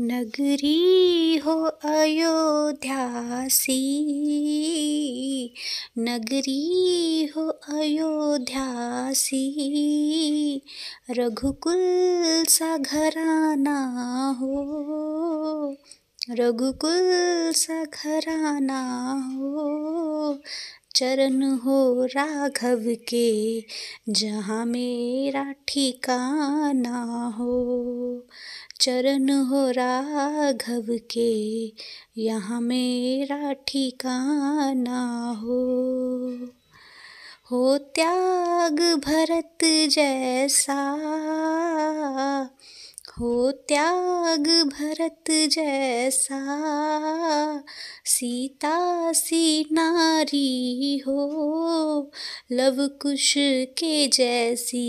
नगरी हो अयोध्या सी नगरी हो अयोध्या सी रघुकुल सा घराना हो रघुकुल सा घराना हो चरण हो राघव के जहाँ मेरा ठिकाना हो चरण हो राघव के यहाँ मेरा ठिकाना हो हो त्याग भरत जैसा हो त्याग भरत जैसा सीता सी नारी हो लव कुश के जैसी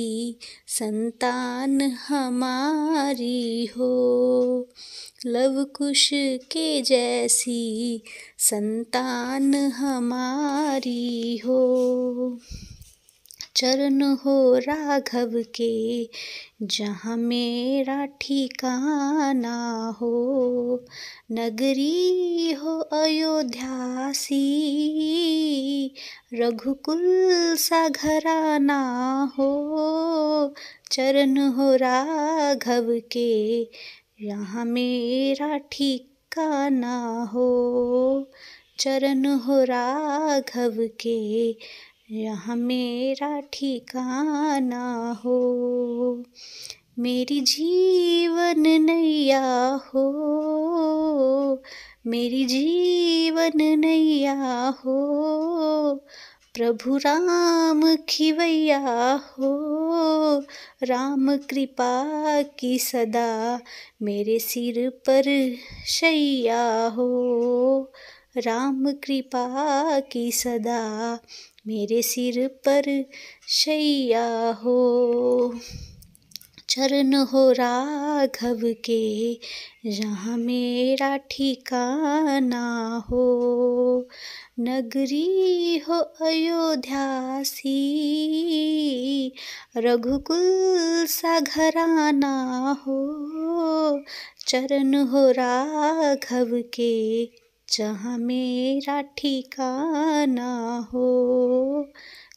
संतान हमारी हो लव कुश के जैसी संतान हमारी हो चरण हो राघव के जहाँ मेरा ठिकाना हो नगरी हो अयोध्या सी रघुकुल सा घराना हो चरण हो राघव के यहाँ मेरा ठिकाना हो चरण हो राघव के यहाँ मेरा ठिकाना हो मेरी जीवन नैया हो मेरी जीवन नैया हो प्रभु राम खिवैया हो राम कृपा की सदा मेरे सिर पर शैया हो राम कृपा की सदा मेरे सिर पर शैया हो चरण हो राघव के जहाँ मेरा ठिकाना हो नगरी हो अयोध्या सी रघुकुल सा घराना हो चरण हो राघव के जहाँ मेरा ठिकाना हो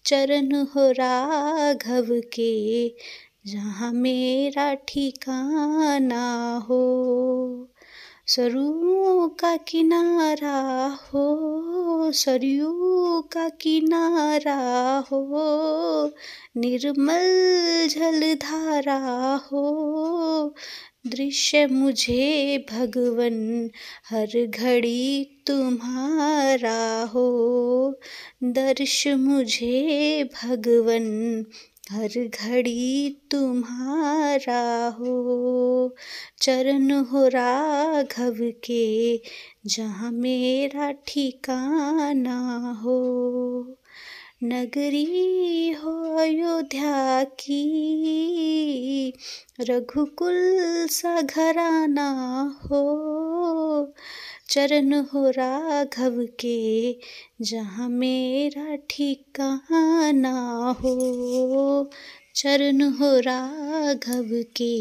चरण हो राघव के जहाँ मेरा ठिकाना हो सरयू का किनारा हो सरयू का किनारा हो निर्मल जलधारा हो दृश्य मुझे भगवन हर घड़ी तुम्हारा हो दर्श मुझे भगवन हर घड़ी तुम्हारा हो चरण हो राघव के जहाँ मेरा ठिकाना हो नगरी हो अयोध्या की रघुकुल सा घराना हो चरण हो राघव के जहाँ मेरा ठिकाना हो चरण हो राघव के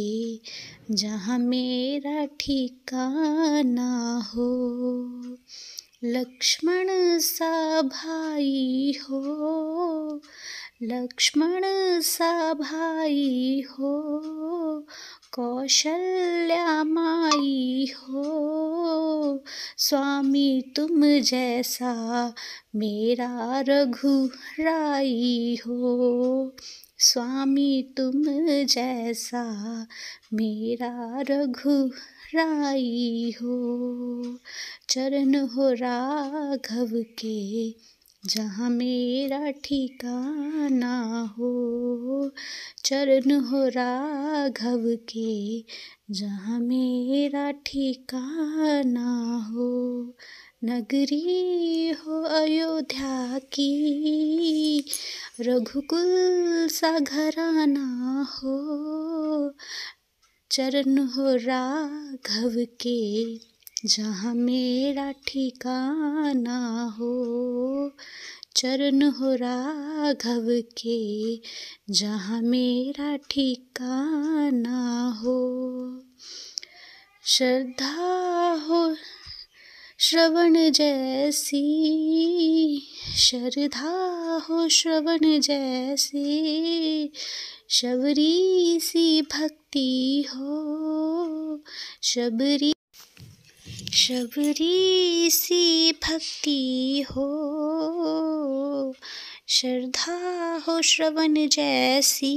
जहाँ मेरा ठिकाना हो लक्ष्मण सा भाई हो लक्ष्मण सा भाई हो कौशल्या माई हो स्वामी तुम जैसा मेरा रघु राई हो स्वामी तुम जैसा मेरा रघु राई हो चरण हो राघव के जहाँ मेरा ठिकाना हो चरण हो राघव के जहाँ मेरा ठिकाना हो नगरी हो अयोध्या की रघुकुल सा घराना हो चरण हो राघव के जहाँ मेरा ठिकाना हो चरण हो राघव के जहाँ मेरा ठिकाना हो श्रद्धा श्रवण जैसी श्रद्धा हो श्रवण जैसी शबरी सी भक्ति हो शबरी शबरी सी भक्ति हो श्रद्धा हो श्रवण जैसी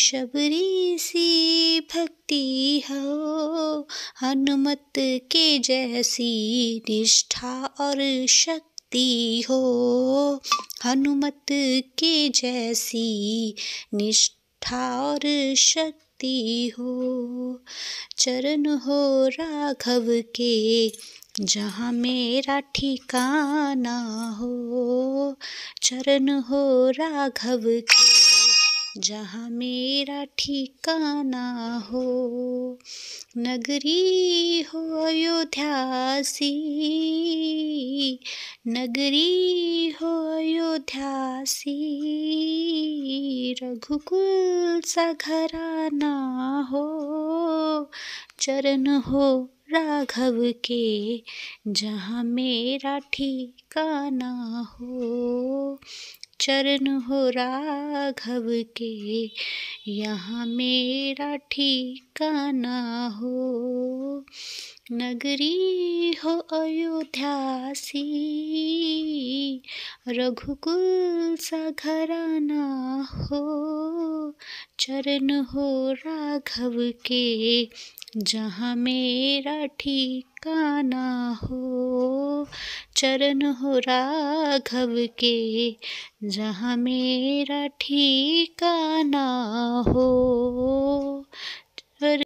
शबरी सी भक्ति हो हनुमत के जैसी निष्ठा और शक्ति हो हनुमत के जैसी निष्ठा और शक्ति हो चरण हो राघव के जहाँ मेरा ठिकाना हो चरण हो राघव के जहाँ मेरा ठिकाना हो नगरी हो अयोध्या सी नगरी हो अयोध्या सी रघुकुल सा घराना हो चरण हो राघव के जहाँ मेरा ठिकाना हो चरण हो राघव के यहाँ मेरा ठिकाना हो नगरी हो अयोध्या सी रघुकुल सा घराना हो चरण हो राघव के जहाँ मेरा ठिकाना हो चरण हो राघव के जहाँ मेरा ठिकाना हो